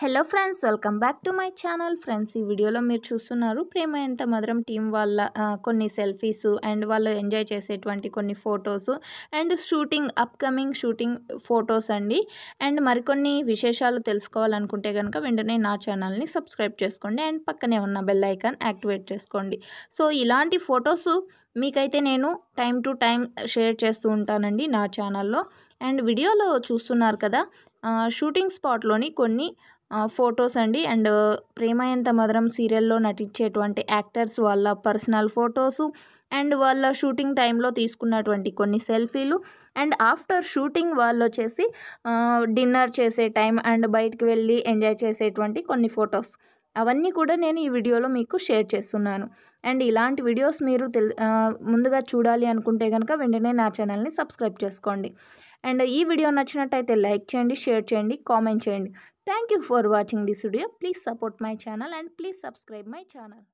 hello friends welcome back to my channel friends ఈ వీడియోలో మీరు చూస్తున్నారు ప్రేమ ఎంత మధురం టీం వాళ్ళ కొన్ని సెల్ఫీస్ అండ్ వాళ్ళు ఎంజాయ్ చేసేటువంటి కొన్ని photos and shooting upcoming shooting photos అండి అండ్ మరికొన్ని విశేషాలు తెలుసుకోవాలనుకుంటే కనుక వెంటనే నా ఛానల్ని సబ్స్క్రైబ్ చేసుకోండి అండ్ పక్కనే ఉన్న బెల్ ఐకాన్ యాక్టివేట్ చేసుకోండి సో ఇలాంటి ఫొటోస్ మీకైతే నేను టైం టు టైం షేర్ చేస్తూ ఉంటానండి నా ఛానల్లో అండ్ వీడియోలో చూస్తున్నారు కదా షూటింగ్ స్పాట్లోని కొన్ని ఫొటోస్ అండి అండ్ ప్రేమయంత మధురం సీరియల్లో నటించేటువంటి యాక్టర్స్ వాళ్ళ పర్సనల్ ఫొటోసు అండ్ వాళ్ళ షూటింగ్ టైంలో తీసుకున్నటువంటి కొన్ని సెల్ఫీలు అండ్ ఆఫ్టర్ షూటింగ్ వాళ్ళు వచ్చేసి డిన్నర్ చేసే టైం అండ్ బయటకు వెళ్ళి ఎంజాయ్ చేసేటువంటి కొన్ని ఫొటోస్ అవన్నీ కూడా నేను ఈ వీడియోలో మీకు షేర్ చేస్తున్నాను అండ్ ఇలాంటి వీడియోస్ మీరు తెల్ ముందుగా చూడాలి అనుకుంటే కనుక వెంటనే నా ఛానల్ని సబ్స్క్రైబ్ చేసుకోండి అండ్ ఈ వీడియో నచ్చినట్టయితే లైక్ చేయండి షేర్ చేయండి కామెంట్ చేయండి thank you for watching this video please support my channel and please subscribe my channel